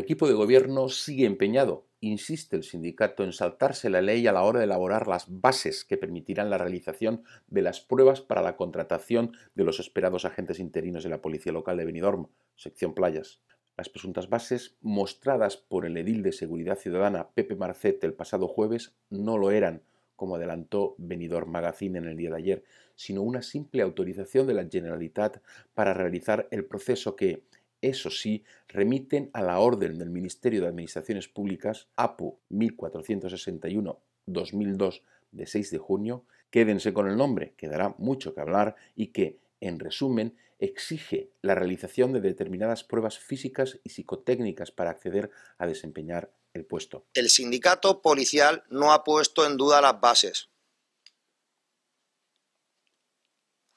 equipo de gobierno sigue empeñado, insiste el sindicato, en saltarse la ley a la hora de elaborar las bases que permitirán la realización de las pruebas para la contratación de los esperados agentes interinos de la Policía Local de Benidorm, sección Playas. Las presuntas bases mostradas por el edil de Seguridad Ciudadana Pepe Marcet el pasado jueves no lo eran, como adelantó Benidorm Magazine en el día de ayer, sino una simple autorización de la Generalitat para realizar el proceso que, eso sí, remiten a la orden del Ministerio de Administraciones Públicas APU 1461-2002 de 6 de junio, quédense con el nombre, quedará mucho que hablar y que, en resumen, exige la realización de determinadas pruebas físicas y psicotécnicas para acceder a desempeñar el puesto. El sindicato policial no ha puesto en duda las bases.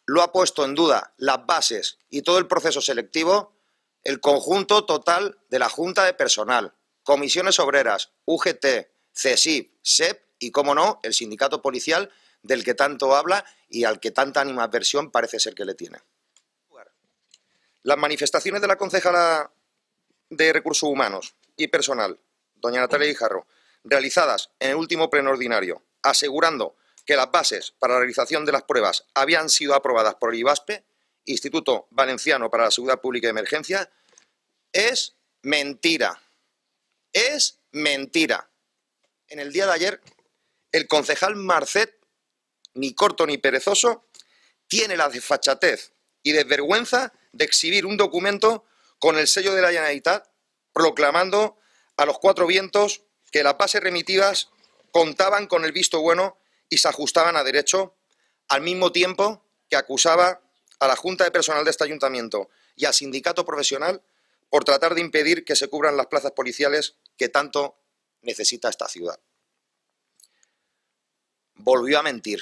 Lo ha puesto en duda las bases y todo el proceso selectivo el conjunto total de la Junta de Personal, Comisiones Obreras, UGT, CESIP, SEP y, como no, el sindicato policial del que tanto habla y al que tanta animadversión parece ser que le tiene. Las manifestaciones de la concejala de Recursos Humanos y Personal, doña Natalia Guijarro, realizadas en el último pleno ordinario, asegurando que las bases para la realización de las pruebas habían sido aprobadas por el IVASPE, Instituto Valenciano para la Seguridad Pública y Emergencia, es mentira. Es mentira. En el día de ayer, el concejal Marcet, ni corto ni perezoso, tiene la desfachatez y desvergüenza de exhibir un documento con el sello de la Generalitat proclamando a los cuatro vientos que las bases remitidas contaban con el visto bueno y se ajustaban a derecho, al mismo tiempo que acusaba a la Junta de Personal de este ayuntamiento y al sindicato profesional por tratar de impedir que se cubran las plazas policiales que tanto necesita esta ciudad. Volvió a mentir.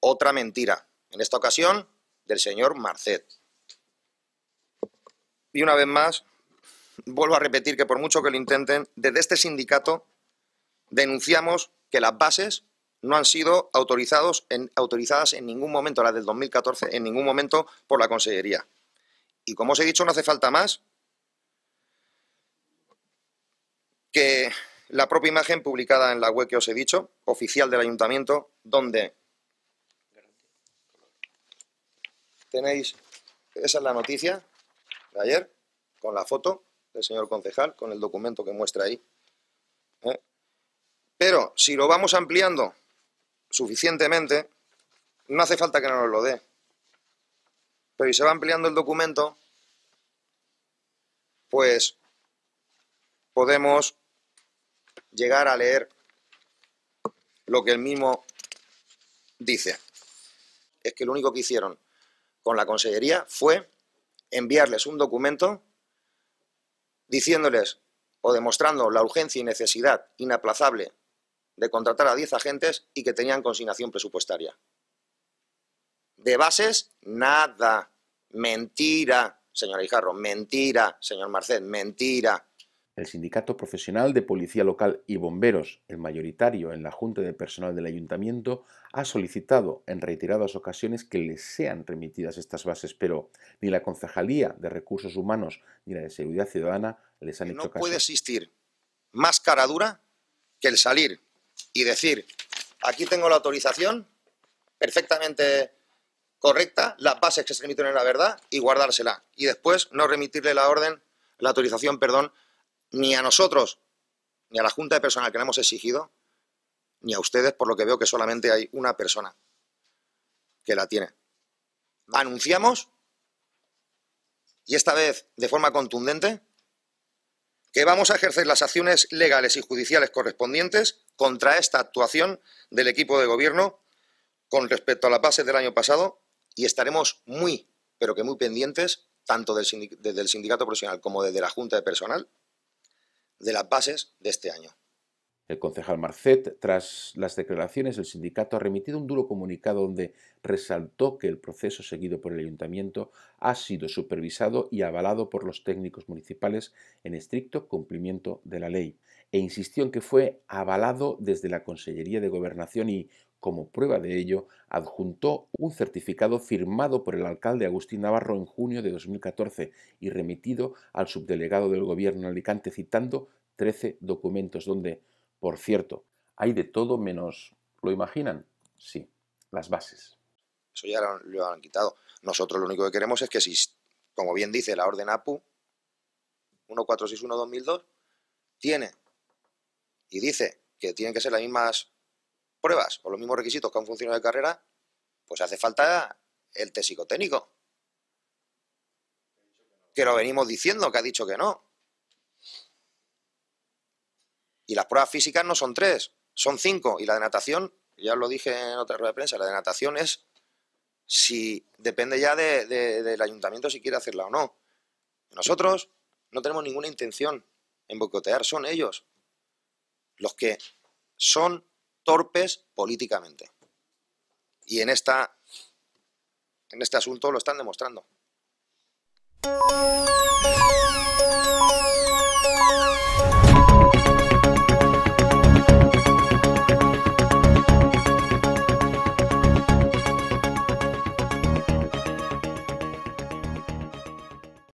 Otra mentira, en esta ocasión del señor Marcet. Y una vez más, vuelvo a repetir que por mucho que lo intenten, desde este sindicato denunciamos que las bases no han sido autorizados autorizadas en ningún momento, las del 2014, en ningún momento por la Consellería. Y como os he dicho, no hace falta más que la propia imagen publicada en la web que os he dicho, oficial del ayuntamiento, donde tenéis, esa es la noticia de ayer, con la foto del señor concejal, con el documento que muestra ahí. ¿eh? Pero si lo vamos ampliando suficientemente, no hace falta que no nos lo dé. Pero si se va ampliando el documento, pues podemos llegar a leer lo que el mismo dice. Es que lo único que hicieron con la Consellería fue enviarles un documento diciéndoles o demostrando la urgencia y necesidad inaplazable de contratar a 10 agentes y que tenían consignación presupuestaria. De bases, nada. Mentira, señor Ijarro, mentira, señor Marcet, mentira. El Sindicato Profesional de Policía Local y Bomberos, el mayoritario en la Junta de Personal del Ayuntamiento, ha solicitado en reiteradas ocasiones que les sean remitidas estas bases, pero ni la Concejalía de Recursos Humanos ni la de Seguridad Ciudadana les han hecho caso. No puede existir más cara dura que el salir y decir, aquí tengo la autorización perfectamente correcta, las bases que se remiten en la verdad y guardársela. Y después no remitirle la orden, la autorización, perdón, ni a nosotros, ni a la Junta de Personal que le hemos exigido, ni a ustedes, por lo que veo que solamente hay una persona que la tiene. Anunciamos, y esta vez de forma contundente, que vamos a ejercer las acciones legales y judiciales correspondientes contra esta actuación del equipo de gobierno con respecto a las bases del año pasado y estaremos muy, pero que muy pendientes, tanto del sindicato profesional como desde la Junta de Personal, de las bases de este año. El concejal Marcet, tras las declaraciones del sindicato, ha remitido un duro comunicado donde resaltó que el proceso seguido por el ayuntamiento ha sido supervisado y avalado por los técnicos municipales en estricto cumplimiento de la ley e insistió en que fue avalado desde la Consellería de Gobernación y, como prueba de ello, adjuntó un certificado firmado por el alcalde Agustín Navarro en junio de 2014 y remitido al subdelegado del Gobierno en Alicante citando 13 documentos donde por cierto, hay de todo menos, ¿lo imaginan? Sí, las bases. Eso ya lo, han quitado. Nosotros lo único que queremos es que si, como bien dice la orden APU 1461-2002, tiene y dice que tienen que ser las mismas pruebas o los mismos requisitos que un funcionario de carrera, pues hace falta el técnico técnico Que lo venimos diciendo, que ha dicho que no. Y las pruebas físicas no son tres, son cinco. Y la de natación, ya lo dije en otra rueda de prensa, la de natación es si depende ya del ayuntamiento si quiere hacerla o no. Nosotros no tenemos ninguna intención en boicotear, son ellos los que son torpes políticamente. Y en, esta, en este asunto lo están demostrando.